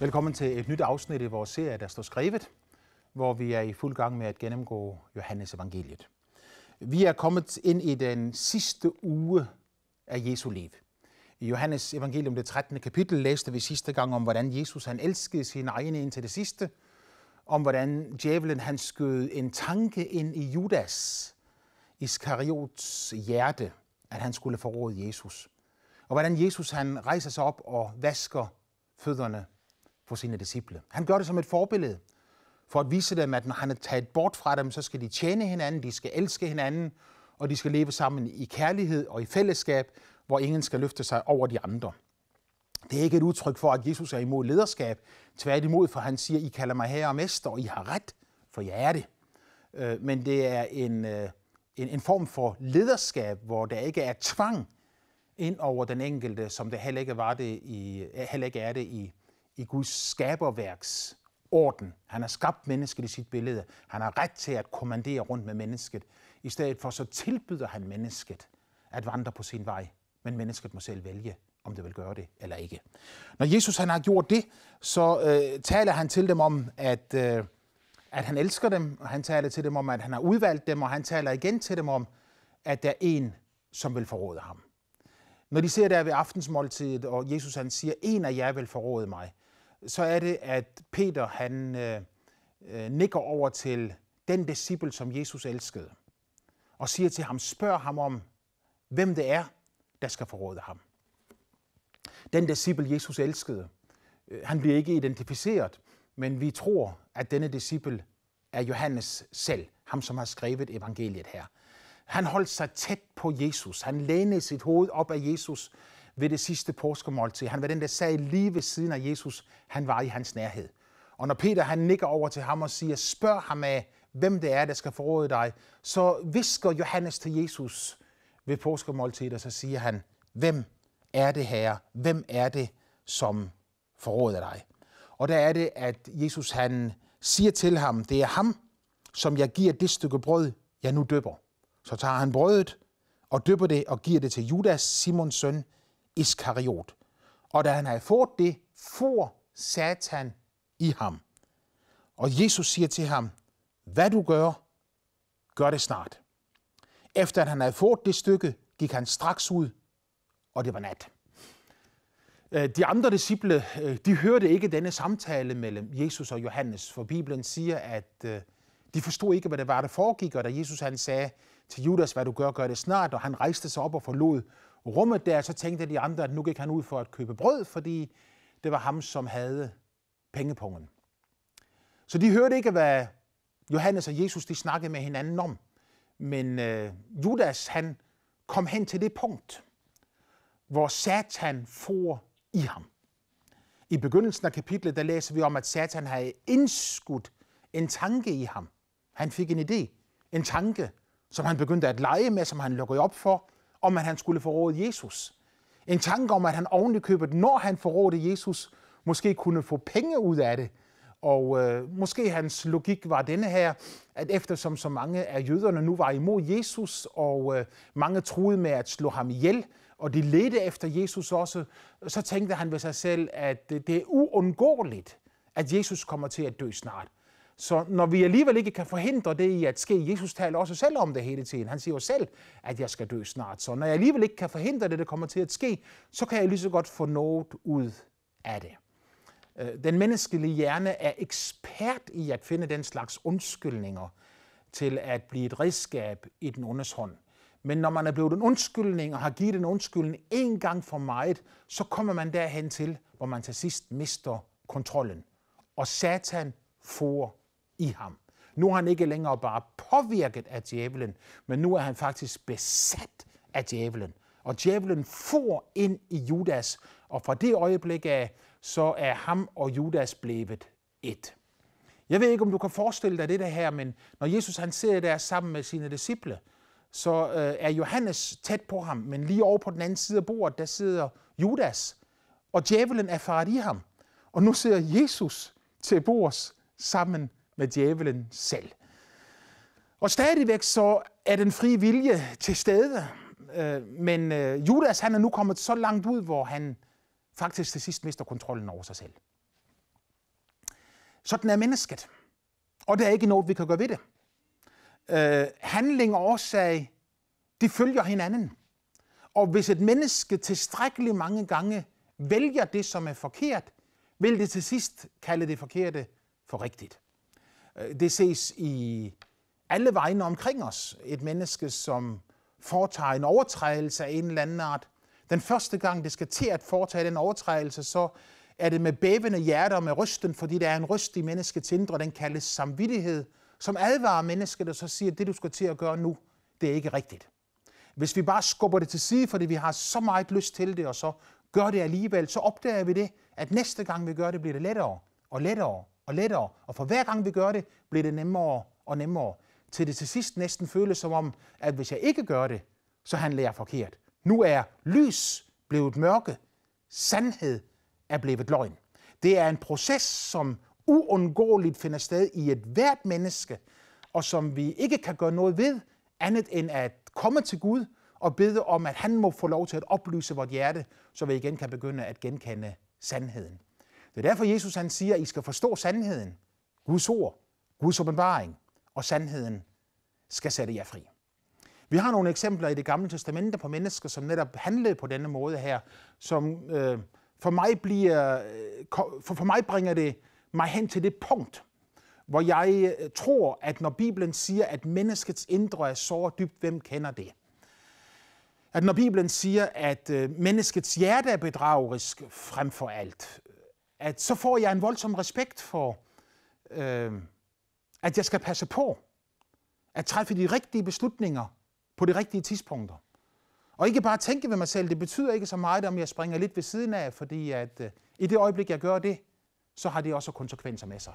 Velkommen til et nyt afsnit i vores serie, der står skrevet, hvor vi er i fuld gang med at gennemgå Johannes evangeliet. Vi er kommet ind i den sidste uge af Jesu liv. I Johannes evangelium, det 13. kapitel, læste vi sidste gang om, hvordan Jesus han elskede sin egne til det sidste, om hvordan djævelen han skød en tanke ind i Judas, Iskariots hjerte, at han skulle forråde Jesus. Og hvordan Jesus han rejser sig op og vasker fødderne for sine disciple. Han gør det som et forbillede, for at vise dem, at når han er taget bort fra dem, så skal de tjene hinanden, de skal elske hinanden, og de skal leve sammen i kærlighed og i fællesskab, hvor ingen skal løfte sig over de andre. Det er ikke et udtryk for, at Jesus er imod lederskab. Tværtimod, for han siger, I kalder mig herre og mester, og I har ret, for jeg er det. Øh, men det er en, øh, en, en form for lederskab, hvor der ikke er tvang ind over den enkelte, som det heller ikke, var det i, øh, heller ikke er det i, i Guds skaberværks orden. Han har skabt mennesket i sit billede. Han har ret til at kommandere rundt med mennesket. I stedet for så tilbyder han mennesket at vandre på sin vej, men mennesket må selv vælge, om det vil gøre det eller ikke. Når Jesus han har gjort det, så øh, taler han til dem om, at, øh, at han elsker dem, og han taler til dem om, at han har udvalgt dem, og han taler igen til dem om, at der er en, som vil forråde ham. Når de ser der ved aftensmåltidet, og Jesus han siger, en af jer vil forråde mig, så er det, at Peter han øh, øh, nikker over til den disciple, som Jesus elskede, og siger til ham, spørg ham om, hvem det er, der skal forråde ham. Den disciple, Jesus elskede, øh, han bliver ikke identificeret, men vi tror, at denne disciple er Johannes selv, ham som har skrevet evangeliet her. Han holdt sig tæt på Jesus. Han lænede sit hoved op af Jesus ved det sidste påskemåltid. Han var den, der sagde lige ved siden af Jesus. Han var i hans nærhed. Og når Peter han nikker over til ham og siger, spørg ham af, hvem det er, der skal forråde dig, så visker Johannes til Jesus ved påskemåltidet, og så siger han, hvem er det her? Hvem er det, som forråder dig? Og der er det, at Jesus han siger til ham, det er ham, som jeg giver det stykke brød, jeg nu døber. Så tager han brødet og døber det og giver det til Judas, Simons søn, Iskariot. Og da han havde fået det, for Satan i ham. Og Jesus siger til ham, hvad du gør, gør det snart. Efter at han havde fået det stykke, gik han straks ud, og det var nat. Øh, de andre disciple, øh, de hørte ikke denne samtale mellem Jesus og Johannes, for Bibelen siger, at øh, de forstod ikke, hvad det var, der foregik, og da Jesus han sagde til Judas, hvad du gør, gør det snart, og han rejste sig op og forlod rummet der, så tænkte de andre, at nu gik han ud for at købe brød, fordi det var ham, som havde pengepungen. Så de hørte ikke, hvad Johannes og Jesus de snakkede med hinanden om. Men øh, Judas, han kom hen til det punkt, hvor Satan for i ham. I begyndelsen af kapitlet, der læser vi om, at Satan havde indskudt en tanke i ham. Han fik en idé, en tanke, som han begyndte at lege med, som han lukkede op for, om at han skulle forråde Jesus. En tanke om, at han ordentligt købet, når han forrådte Jesus, måske kunne få penge ud af det. Og øh, måske hans logik var denne her, at eftersom så mange af jøderne nu var imod Jesus, og øh, mange troede med at slå ham ihjel, og de ledte efter Jesus også, så tænkte han ved sig selv, at det er uundgåeligt, at Jesus kommer til at dø snart. Så når vi alligevel ikke kan forhindre det i at ske, Jesus taler også selv om det hele tiden. Han siger jo selv, at jeg skal dø snart. Så når jeg alligevel ikke kan forhindre det, det kommer til at ske, så kan jeg lige så godt få noget ud af det. Øh, den menneskelige hjerne er ekspert i at finde den slags undskyldninger til at blive et redskab i den ondes hånd. Men når man er blevet en undskyldning og har givet en undskyldning en gang for meget, så kommer man derhen til, hvor man til sidst mister kontrollen. Og satan får i ham. Nu er han ikke længere bare påvirket af djævelen, men nu er han faktisk besat af djævelen. Og djævelen for ind i Judas, og fra det øjeblik af, så er ham og Judas blevet et. Jeg ved ikke, om du kan forestille dig det der her, men når Jesus han sidder der sammen med sine disciple, så øh, er Johannes tæt på ham, men lige over på den anden side af bordet, der sidder Judas, og djævelen er faret i ham. Og nu sidder Jesus til bords sammen med djævelen selv. Og stadigvæk så er den frie vilje til stede, øh, men øh, Judas han er nu kommet så langt ud, hvor han faktisk til sidst mister kontrollen over sig selv. Sådan er mennesket. Og der er ikke noget, vi kan gøre ved det. Øh, handling og årsag, de følger hinanden. Og hvis et menneske tilstrækkeligt mange gange vælger det, som er forkert, vil det til sidst kalde det forkerte for rigtigt. Øh, det ses i alle vegne omkring os. Et menneske, som foretager en overtrædelse af en eller anden art. Den første gang, det skal til at foretage den overtrædelse, så er det med bævende hjerte og med rysten, fordi der er en ryst i menneskets indre, den kaldes samvittighed, som advarer mennesket og så siger, at det du skal til at gøre nu, det er ikke rigtigt. Hvis vi bare skubber det til side, fordi vi har så meget lyst til det, og så gør det alligevel, så opdager vi det, at næste gang vi gør det, bliver det lettere og lettere og lettere. Og for hver gang vi gør det, bliver det nemmere og nemmere. Til det til sidst næsten føles som om, at hvis jeg ikke gør det, så handler jeg forkert. Nu er lys blevet mørke. Sandhed er blevet løgn. Det er en proces, som uundgåeligt finder sted i et hvert menneske, og som vi ikke kan gøre noget ved, andet end at komme til Gud og bede om, at han må få lov til at oplyse vort hjerte, så vi igen kan begynde at genkende sandheden. Det er derfor, Jesus han siger, at I skal forstå sandheden. Guds ord, Guds åbenbaring og sandheden skal sætte jer fri. Vi har nogle eksempler i det gamle testamente på mennesker, som netop handlede på denne måde her, som øh, for, mig bliver, øh, for, for mig bringer det mig hen til det punkt, hvor jeg øh, tror, at når Bibelen siger, at menneskets indre er så dybt, hvem kender det? At når Bibelen siger, at øh, menneskets hjerte er bedragerisk frem for alt, at så får jeg en voldsom respekt for, øh, at jeg skal passe på at træffe de rigtige beslutninger på de rigtige tidspunkter. Og ikke bare tænke ved mig selv, det betyder ikke så meget, om jeg springer lidt ved siden af, fordi at øh, i det øjeblik, jeg gør det, så har det også konsekvenser med sig.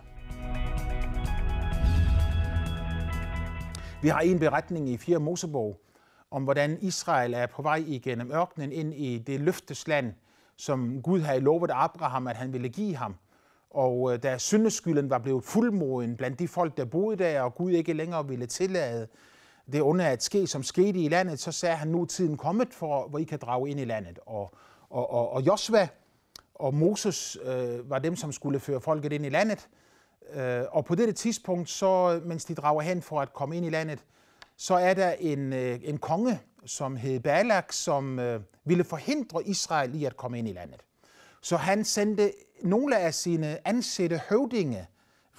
Vi har en beretning i 4. Mosebog om, hvordan Israel er på vej igennem ørkenen ind i det løftesland, som Gud havde lovet Abraham, at han ville give ham. Og øh, da syndeskylden var blevet fuldmoden blandt de folk, der boede der, og Gud ikke længere ville tillade det under at ske, som skete i landet, så sagde han, nu er tiden kommet, for, hvor I kan drage ind i landet. Og, og, og, og Josva og Moses øh, var dem, som skulle føre folket ind i landet. Øh, og på dette tidspunkt, så, mens de drager hen for at komme ind i landet, så er der en, øh, en konge, som hed Balak, som øh, ville forhindre Israel i at komme ind i landet. Så han sendte nogle af sine ansatte høvdinge,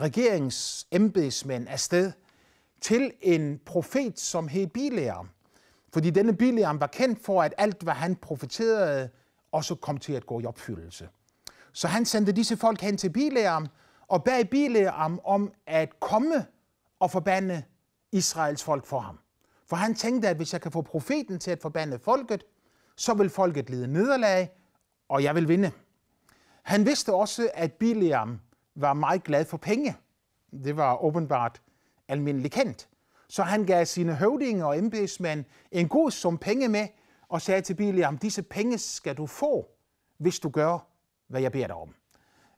regeringsembedsmænd, embedsmænd, afsted til en profet, som hed Bileam. Fordi denne Bileam var kendt for, at alt, hvad han profeterede, også kom til at gå i opfyldelse. Så han sendte disse folk hen til Bileam og bad Bileam om at komme og forbande Israels folk for ham. For han tænkte, at hvis jeg kan få profeten til at forbande folket, så vil folket lide nederlag, og jeg vil vinde. Han vidste også, at Biliam var meget glad for penge. Det var åbenbart almindeligt kendt. Så han gav sine høvdinge og embedsmænd en god sum penge med, og sagde til Biliam, disse penge skal du få, hvis du gør, hvad jeg beder dig om.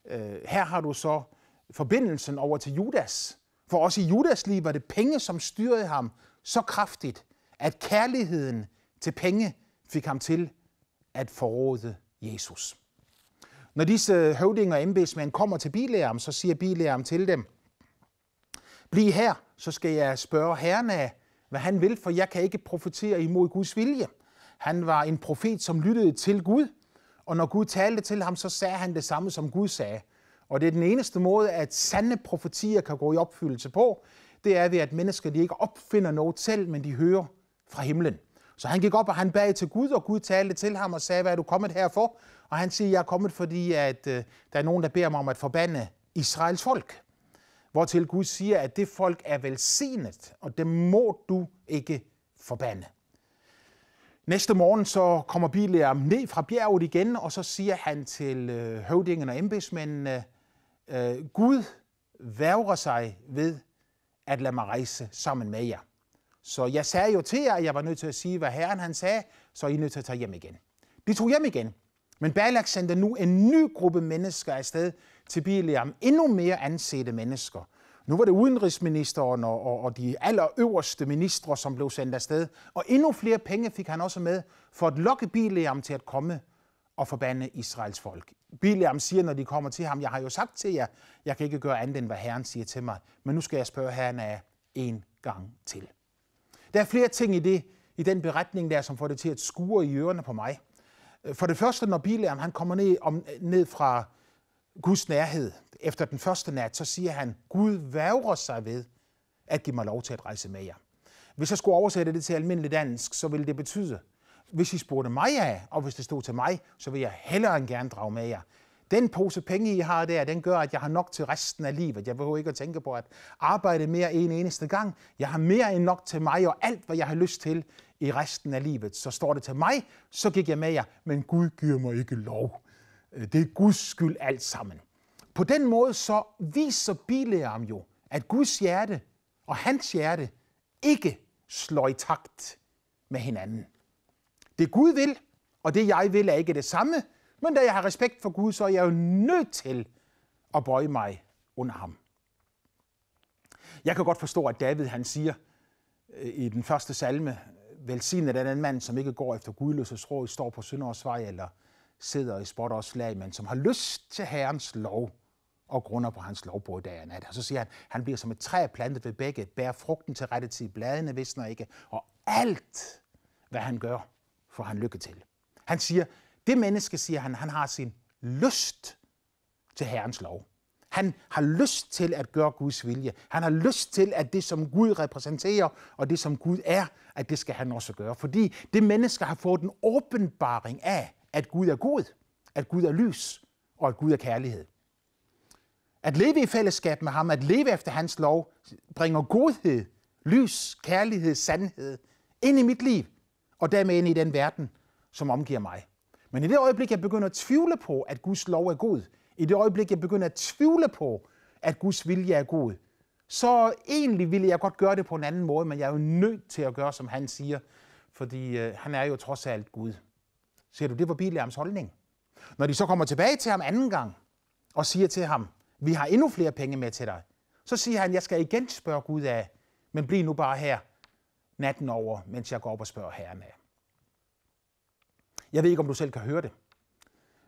Øh, her har du så forbindelsen over til Judas. For også i Judas liv var det penge, som styrede ham, så kraftigt, at kærligheden til penge fik ham til at forråde Jesus. Når disse høvdinger og embedsmænd kommer til Bileam, så siger Bileam til dem, Bliv her, så skal jeg spørge herren af, hvad han vil, for jeg kan ikke profetere imod Guds vilje. Han var en profet, som lyttede til Gud, og når Gud talte til ham, så sagde han det samme, som Gud sagde. Og det er den eneste måde, at sande profetier kan gå i opfyldelse på, det er ved, at mennesker de ikke opfinder noget selv, men de hører fra himlen. Så han gik op, og han bad til Gud, og Gud talte til ham og sagde, hvad er du kommet her for? Og han siger, jeg er kommet, fordi at, øh, der er nogen, der beder mig om at forbande Israels folk. Hvortil Gud siger, at det folk er velsignet, og det må du ikke forbande. Næste morgen så kommer Bileam ned fra bjerget igen, og så siger han til øh, høvdingen og embedsmændene, øh, Gud værger sig ved at lade mig rejse sammen med jer. Så jeg sagde jo til jer, at jeg var nødt til at sige, hvad Herren han sagde, så I er nødt til at tage hjem igen. De tog hjem igen, men Balak sendte nu en ny gruppe mennesker afsted til Biliam, endnu mere ansete mennesker. Nu var det udenrigsministeren og, og, og de allerøverste ministre, som blev sendt afsted, og endnu flere penge fik han også med for at lokke Biliam til at komme og forbande Israels folk. Biliam siger, når de kommer til ham, jeg har jo sagt til jer, jeg kan ikke gøre andet end, hvad Herren siger til mig, men nu skal jeg spørge Herren af en gang til. Der er flere ting i, det, i den beretning der, som får det til at skure i ørerne på mig. For det første, når Biliam han kommer ned, om, ned fra Guds nærhed efter den første nat, så siger han, Gud værger sig ved at give mig lov til at rejse med jer. Hvis jeg skulle oversætte det til almindelig dansk, så ville det betyde, hvis I spurgte mig af, og hvis det stod til mig, så vil jeg hellere end gerne drage med jer. Den pose penge, I har der, den gør, at jeg har nok til resten af livet. Jeg behøver ikke at tænke på at arbejde mere en eneste gang. Jeg har mere end nok til mig og alt, hvad jeg har lyst til i resten af livet. Så står det til mig, så gik jeg med jer, men Gud giver mig ikke lov. Det er Guds skyld alt sammen. På den måde så viser Bileam jo, at Guds hjerte og hans hjerte ikke slår i takt med hinanden. Det Gud vil, og det jeg vil, er ikke det samme, men da jeg har respekt for Gud, så er jeg jo nødt til at bøje mig under ham. Jeg kan godt forstå, at David han siger øh, i den første salme, velsignet er den mand, som ikke går efter gudløses råd, står på synderes vej eller sidder i spot og slag, men som har lyst til Herrens lov og grunder på hans lov både dag og nat. Og så siger han, han bliver som et træ plantet ved begge, bærer frugten til rette tid, bladene visner ikke, og alt, hvad han gør, får han lykke til. Han siger, det menneske, siger han, han har sin lyst til Herrens lov. Han har lyst til at gøre Guds vilje. Han har lyst til, at det, som Gud repræsenterer, og det, som Gud er, at det skal han også gøre. Fordi det menneske har fået en åbenbaring af, at Gud er god, at Gud er lys, og at Gud er kærlighed. At leve i fællesskab med ham, at leve efter hans lov, bringer godhed, lys, kærlighed, sandhed ind i mit liv og dermed ind i den verden, som omgiver mig. Men i det øjeblik, jeg begynder at tvivle på, at Guds lov er god, i det øjeblik, jeg begynder at tvivle på, at Guds vilje er god, så egentlig ville jeg godt gøre det på en anden måde, men jeg er jo nødt til at gøre, som han siger, fordi øh, han er jo trods alt Gud. Ser du, det var Bileams holdning. Når de så kommer tilbage til ham anden gang og siger til ham, vi har endnu flere penge med til dig, så siger han, jeg skal igen spørge Gud af, men bliv nu bare her, natten over, mens jeg går op og spørger Herren af. Jeg ved ikke, om du selv kan høre det.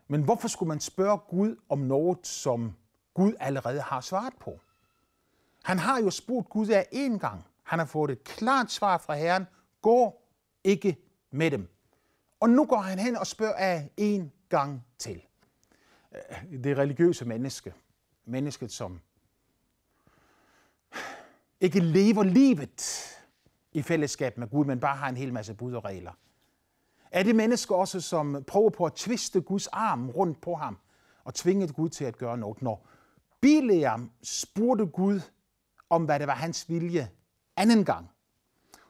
Men hvorfor skulle man spørge Gud om noget, som Gud allerede har svaret på? Han har jo spurgt Gud af én gang. Han har fået et klart svar fra Herren. Gå ikke med dem. Og nu går han hen og spørger af en gang til. Det religiøse menneske, mennesket som ikke lever livet i fællesskab med Gud, men bare har en hel masse bud og regler? Er det mennesker også, som prøver på at tviste Guds arm rundt på ham og tvinge Gud til at gøre noget? Når Bileam spurgte Gud om, hvad det var hans vilje anden gang,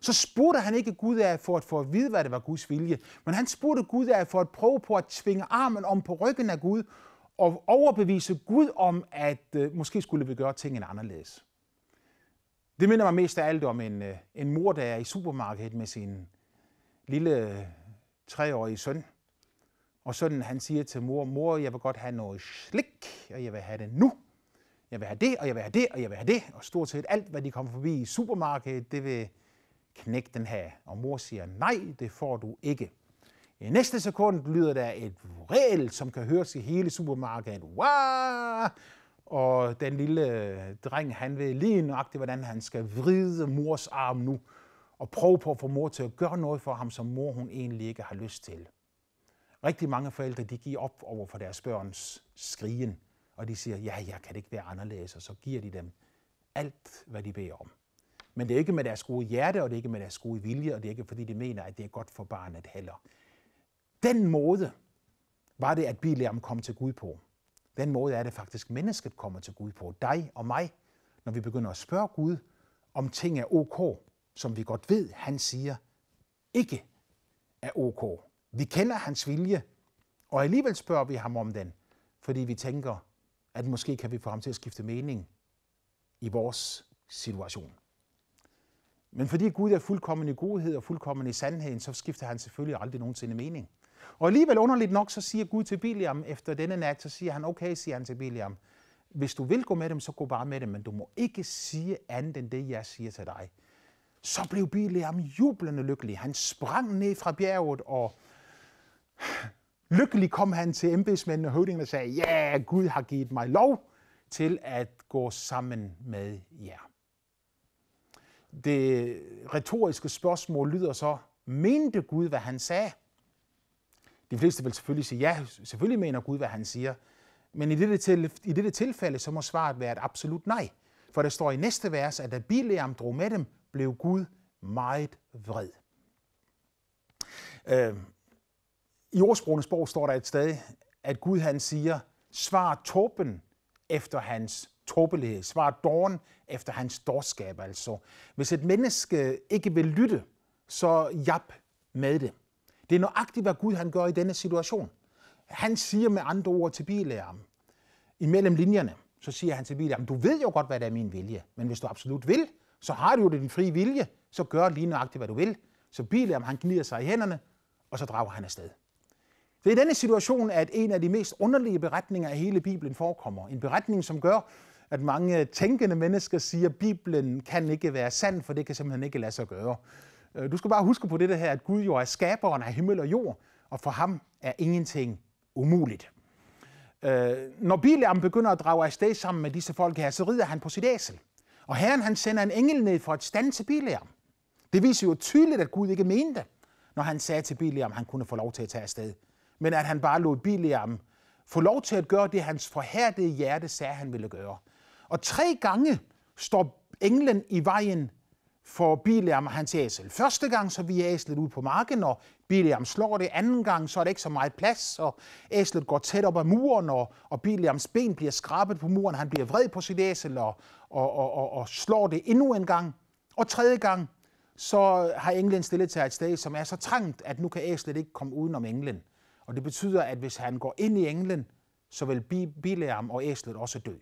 så spurgte han ikke Gud af for at få at vide, hvad det var Guds vilje, men han spurgte Gud af for at prøve på at tvinge armen om på ryggen af Gud og overbevise Gud om, at øh, måske skulle vi gøre tingene anderledes. Det minder mig mest af alt om en, øh, en mor, der er i supermarkedet med sin lille øh, treårige søn. Og sådan han siger til mor, mor, jeg vil godt have noget slik, og jeg vil have det nu. Jeg vil have det, og jeg vil have det, og jeg vil have det. Og stort set alt, hvad de kommer forbi i supermarkedet, det vil knække den her. Og mor siger, nej, det får du ikke. I næste sekund lyder der et regel, som kan høres i hele supermarkedet. Wow! og den lille øh, dreng, han ved lige nøjagtigt, hvordan han skal vride mors arm nu, og prøve på at få mor til at gøre noget for ham, som mor hun egentlig ikke har lyst til. Rigtig mange forældre, de giver op over for deres børns skrigen, og de siger, ja, jeg kan det ikke være anderledes, og så giver de dem alt, hvad de beder om. Men det er ikke med deres gode hjerte, og det er ikke med deres gode vilje, og det er ikke fordi, de mener, at det er godt for barnet heller. Den måde var det, at Bileam kom til Gud på. Den måde er det faktisk, mennesket kommer til Gud på. Dig og mig, når vi begynder at spørge Gud, om ting er ok, som vi godt ved, han siger, ikke er ok. Vi kender hans vilje, og alligevel spørger vi ham om den, fordi vi tænker, at måske kan vi få ham til at skifte mening i vores situation. Men fordi Gud er fuldkommen i godhed og fuldkommen i sandheden, så skifter han selvfølgelig aldrig nogensinde mening. Og alligevel underligt nok, så siger Gud til Biliam efter denne nat, så siger han, okay, siger han til Biliam, hvis du vil gå med dem, så gå bare med dem, men du må ikke sige andet end det, jeg siger til dig. Så blev Biliam jublende lykkelig. Han sprang ned fra bjerget, og lykkelig kom han til embedsmændene og høvdingen og sagde, ja, yeah, Gud har givet mig lov til at gå sammen med jer. Det retoriske spørgsmål lyder så, mente Gud, hvad han sagde? De fleste vil selvfølgelig sige, ja, selvfølgelig mener Gud, hvad han siger. Men i dette, til, i dette tilfælde, så må svaret være et absolut nej. For der står i næste vers, at da Bileam drog med dem, blev Gud meget vred. Øh, I ordsprogenes bog står der et sted, at Gud han siger, svar toppen efter hans tåbelighed, svar dåren efter hans dårskab altså. Hvis et menneske ikke vil lytte, så jap med det. Det er nøjagtigt, hvad Gud han gør i denne situation. Han siger med andre ord til Bileam, imellem linjerne, så siger han til Bileam, du ved jo godt, hvad der er min vilje, men hvis du absolut vil, så har du jo din frie vilje, så gør lige nøjagtigt, hvad du vil. Så Bileam, han gnider sig i hænderne, og så drager han afsted. Det er i denne situation, at en af de mest underlige beretninger af hele Bibelen forekommer. En beretning, som gør, at mange tænkende mennesker siger, at Bibelen kan ikke være sand, for det kan simpelthen ikke lade sig gøre. Øh, du skal bare huske på det her, at Gud jo er skaberen af himmel og jord, og for ham er ingenting umuligt. Øh, når Bileam begynder at drage afsted sammen med disse folk her, så rider han på sit æsel. Og herren han sender en engel ned for at stande til Bileam. Det viser jo tydeligt, at Gud ikke mente, når han sagde til Bileam, at han kunne få lov til at tage afsted. Men at han bare lod Bileam få lov til at gøre det, hans forhærdede hjerte sagde, han ville gøre. Og tre gange står englen i vejen for Biliam hans æsel første gang, så vi æslet ud på marken, og Biliam slår det anden gang, så er det ikke så meget plads, og æslet går tæt op ad muren, og, og Biliams ben bliver skrabet på muren, han bliver vred på sit æsel og, og, og, og, og slår det endnu en gang. Og tredje gang, så har englen stillet sig et sted, som er så trangt, at nu kan æslet ikke komme udenom englen. Og det betyder, at hvis han går ind i englen, så vil Biliam og æslet også dø.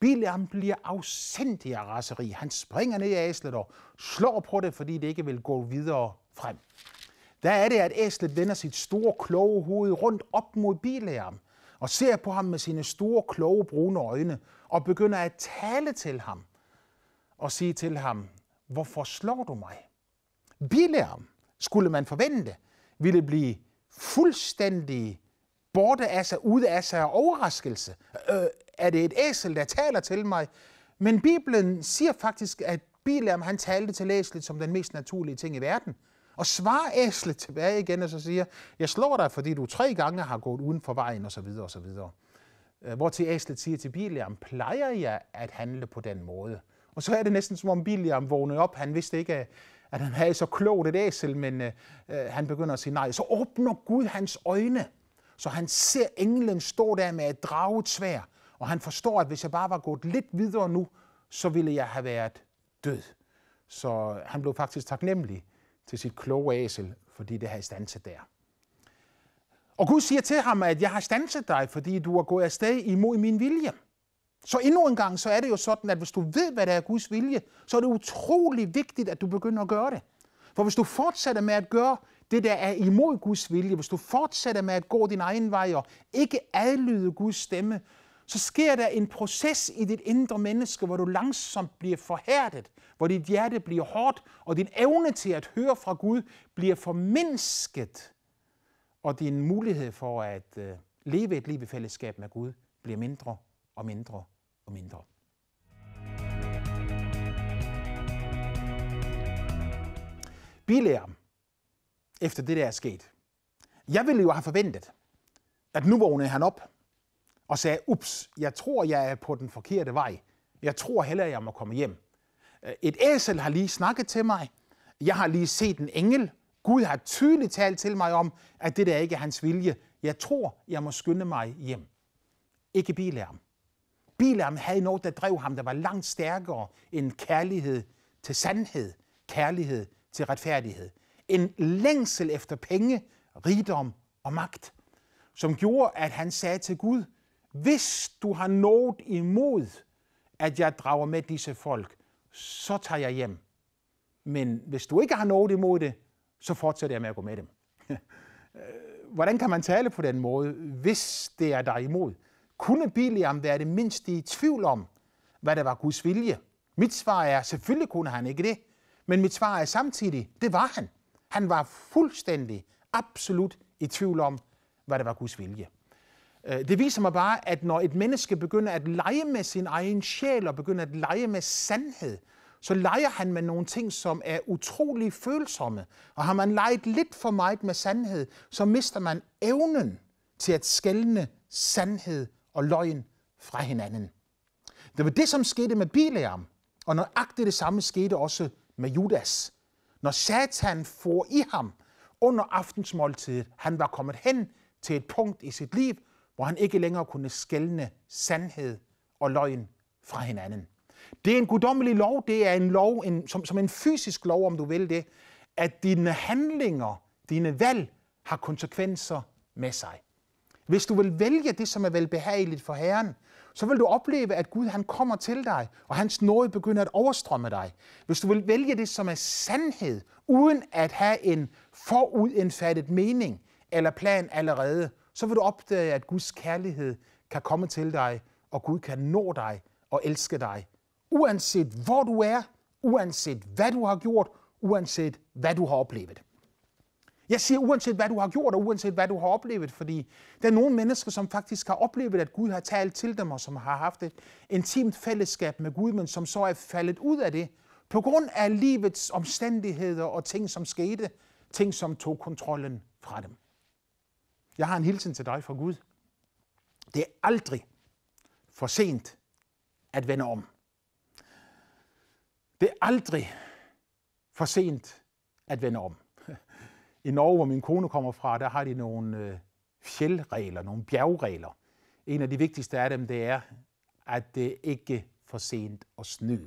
Bilam bliver afsindig af raseri. Han springer ned i æslet og slår på det, fordi det ikke vil gå videre frem. Der er det, at æslet vender sit store, kloge hoved rundt op mod Bileam og ser på ham med sine store, kloge, brune øjne og begynder at tale til ham og sige til ham, hvorfor slår du mig? Bileam, skulle man forvente, ville blive fuldstændig borte af sig, ude af sig af overraskelse. Øh, er det et æsel, der taler til mig? Men Bibelen siger faktisk, at Bilam han talte til æslet som den mest naturlige ting i verden. Og svarer æslet tilbage igen og så siger, jeg slår dig, fordi du tre gange har gået uden for vejen osv. osv. Øh, hvor til æslet siger til Bilam, plejer jeg at handle på den måde? Og så er det næsten som om Bilam vågnede op. Han vidste ikke, at han havde så klogt et æsel, men øh, øh han begynder at sige nej. Så åbner Gud hans øjne. Så han ser englen stå der med et draget svær, og han forstår, at hvis jeg bare var gået lidt videre nu, så ville jeg have været død. Så han blev faktisk taknemmelig til sit kloge æsel, fordi det havde stanset der. Og Gud siger til ham, at jeg har stanset dig, fordi du har gået afsted imod min vilje. Så endnu en gang, så er det jo sådan, at hvis du ved, hvad der er Guds vilje, så er det utrolig vigtigt, at du begynder at gøre det. For hvis du fortsætter med at gøre det der er imod Guds vilje, hvis du fortsætter med at gå din egen vej og ikke adlyde Guds stemme, så sker der en proces i dit indre menneske, hvor du langsomt bliver forhærdet, hvor dit hjerte bliver hårdt, og din evne til at høre fra Gud bliver formindsket, og din mulighed for at øh, leve et liv i fællesskab med Gud bliver mindre og mindre og mindre. Bilærm efter det der er sket. Jeg ville jo have forventet, at nu vågnede han op og sagde, ups, jeg tror, jeg er på den forkerte vej. Jeg tror heller, jeg må komme hjem. Øh, et æsel har lige snakket til mig. Jeg har lige set en engel. Gud har tydeligt talt til mig om, at det der ikke er hans vilje. Jeg tror, jeg må skynde mig hjem. Ikke Bilærm. Bilærm havde noget, der drev ham, der var langt stærkere end kærlighed til sandhed, kærlighed til retfærdighed en længsel efter penge, rigdom og magt, som gjorde, at han sagde til Gud, hvis du har noget imod, at jeg drager med disse folk, så tager jeg hjem. Men hvis du ikke har noget imod det, så fortsætter jeg med at gå med dem. Hvordan kan man tale på den måde, hvis det er dig imod? Kunne Biliam være det mindste i tvivl om, hvad der var Guds vilje? Mit svar er, selvfølgelig kunne han ikke det. Men mit svar er samtidig, det var han. Han var fuldstændig, absolut i tvivl om, hvad det var Guds vilje. Øh, det viser mig bare, at når et menneske begynder at lege med sin egen sjæl og begynder at lege med sandhed, så leger han med nogle ting, som er utrolig følsomme. Og har man leget lidt for meget med sandhed, så mister man evnen til at skælne sandhed og løgn fra hinanden. Det var det, som skete med Bileam, og nøjagtigt det samme skete også med Judas. Når Satan for i ham under aftensmåltidet, han var kommet hen til et punkt i sit liv, hvor han ikke længere kunne skælne sandhed og løgn fra hinanden. Det er en guddommelig lov, det er en lov, en, som, som en fysisk lov, om du vil det, at dine handlinger, dine valg, har konsekvenser med sig. Hvis du vil vælge det, som er velbehageligt for Herren, så vil du opleve, at Gud han kommer til dig, og hans nåde begynder at overstrømme dig. Hvis du vil vælge det som er sandhed, uden at have en forudindfattet mening eller plan allerede, så vil du opdage, at Guds kærlighed kan komme til dig, og Gud kan nå dig og elske dig. Uanset hvor du er, uanset hvad du har gjort, uanset hvad du har oplevet. Jeg siger, uanset hvad du har gjort, og uanset hvad du har oplevet, fordi der er nogle mennesker, som faktisk har oplevet, at Gud har talt til dem, og som har haft et intimt fællesskab med Gud, men som så er faldet ud af det, på grund af livets omstændigheder og ting, som skete, ting, som tog kontrollen fra dem. Jeg har en hilsen til dig fra Gud. Det er aldrig for sent at vende om. Det er aldrig for sent at vende om. I Norge, hvor min kone kommer fra, der har de nogle øh, fjeldregler, nogle bjergregler. En af de vigtigste af dem, det er, at det ikke er for sent at snu.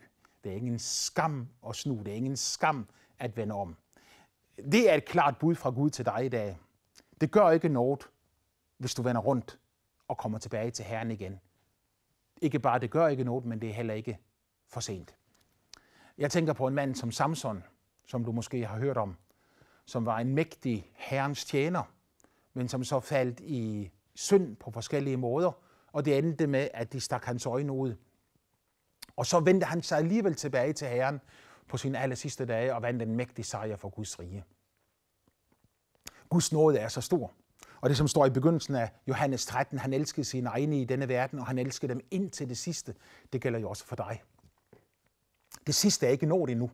Det er ingen skam at snu. Det er ingen skam at vende om. Det er et klart bud fra Gud til dig i dag. Det gør ikke noget, hvis du vender rundt og kommer tilbage til Herren igen. Ikke bare det gør ikke noget, men det er heller ikke for sent. Jeg tænker på en mand som Samson, som du måske har hørt om som var en mægtig herrens tjener, men som så faldt i synd på forskellige måder, og det endte med, at de stak hans øjne ud. Og så vendte han sig alligevel tilbage til Herren på sine aller sidste dage og vandt en mægtig sejr for Guds rige. Guds nåde er så stor. Og det, som står i begyndelsen af Johannes 13, han elskede sine egne i denne verden, og han elskede dem ind til det sidste. Det gælder jo også for dig. Det sidste er ikke nået endnu.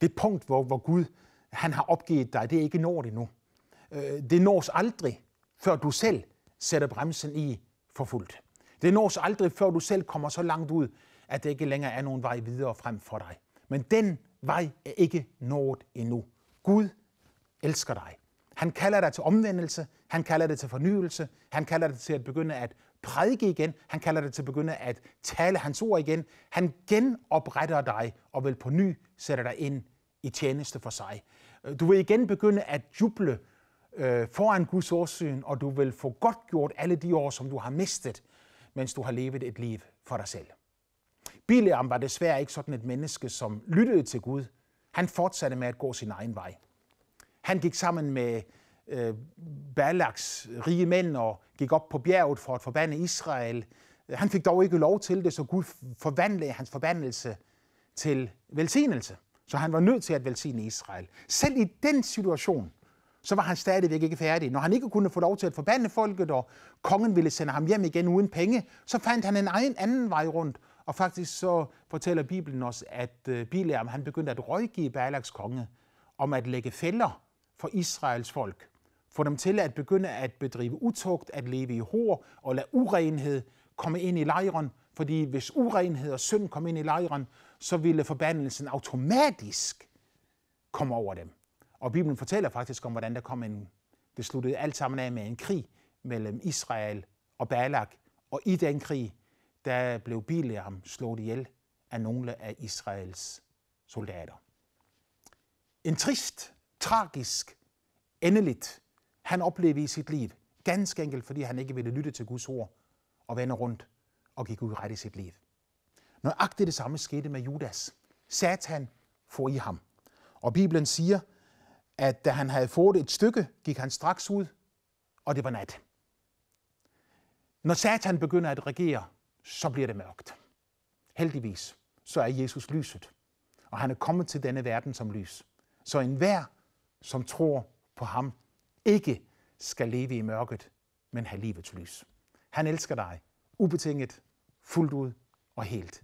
Det punkt, hvor, hvor Gud han har opgivet dig, det er ikke nået endnu. Øh, det nås aldrig, før du selv sætter bremsen i for fuldt. Det nås aldrig, før du selv kommer så langt ud, at det ikke længere er nogen vej videre frem for dig. Men den vej er ikke nået endnu. Gud elsker dig. Han kalder dig til omvendelse, han kalder dig til fornyelse, han kalder dig til at begynde at prædike igen, han kalder dig til at begynde at tale hans ord igen. Han genopretter dig og vil på ny sætte dig ind i tjeneste for sig. Øh, du vil igen begynde at juble øh, foran Guds årsyn, og du vil få godt gjort alle de år, som du har mistet, mens du har levet et liv for dig selv. Bileam var desværre ikke sådan et menneske, som lyttede til Gud. Han fortsatte med at gå sin egen vej. Han gik sammen med øh, Balaks rige mænd og gik op på bjerget for at forbande Israel. Han fik dog ikke lov til det, så Gud forvandlede hans forbandelse til velsignelse. Så han var nødt til at velsigne Israel. Selv i den situation, så var han stadigvæk ikke færdig. Når han ikke kunne få lov til at forbande folket, og kongen ville sende ham hjem igen uden penge, så fandt han en egen anden vej rundt. Og faktisk så fortæller Bibelen os, at øh, Bileam han begyndte at rådgive Balaks konge om at lægge fælder for Israels folk. Få dem til at begynde at bedrive utugt, at leve i hår og lade urenhed komme ind i lejren. Fordi hvis urenhed og synd kom ind i lejren, så ville forbandelsen automatisk komme over dem. Og Bibelen fortæller faktisk om, hvordan der kom en, det sluttede alt sammen af med en krig mellem Israel og Balak. Og i den krig, der blev Bileam slået ihjel af nogle af Israels soldater. En trist, tragisk, endeligt, han oplevede i sit liv, ganske enkelt fordi han ikke ville lytte til Guds ord og vende rundt og gik ud ret i sit liv. Nøjagtigt det samme skete med Judas. Satan får i ham. Og Bibelen siger, at da han havde fået et stykke, gik han straks ud, og det var nat. Når Satan begynder at regere, så bliver det mørkt. Heldigvis, så er Jesus lyset, og han er kommet til denne verden som lys. Så enhver, som tror på ham, ikke skal leve i mørket, men have livets lys. Han elsker dig, ubetinget, fuldt ud og helt.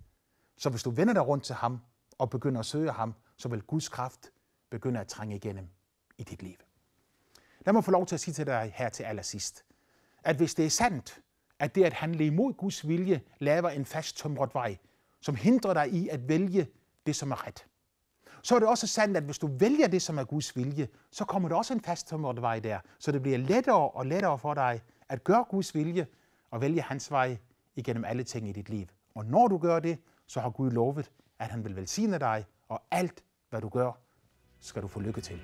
Så hvis du vender dig rundt til ham og begynder at søge ham, så vil Guds kraft begynde at trænge igennem i dit liv. Lad mig få lov til at sige til dig her til allersidst, at hvis det er sandt, at det at handle imod Guds vilje laver en fast tømret vej, som hindrer dig i at vælge det, som er ret, så er det også sandt, at hvis du vælger det, som er Guds vilje, så kommer der også en fast tømret vej der, så det bliver lettere og lettere for dig at gøre Guds vilje og vælge hans vej igennem alle ting i dit liv. Og når du gør det, så har Gud lovet, at han vil velsigne dig, og alt, hvad du gør, skal du få lykke til.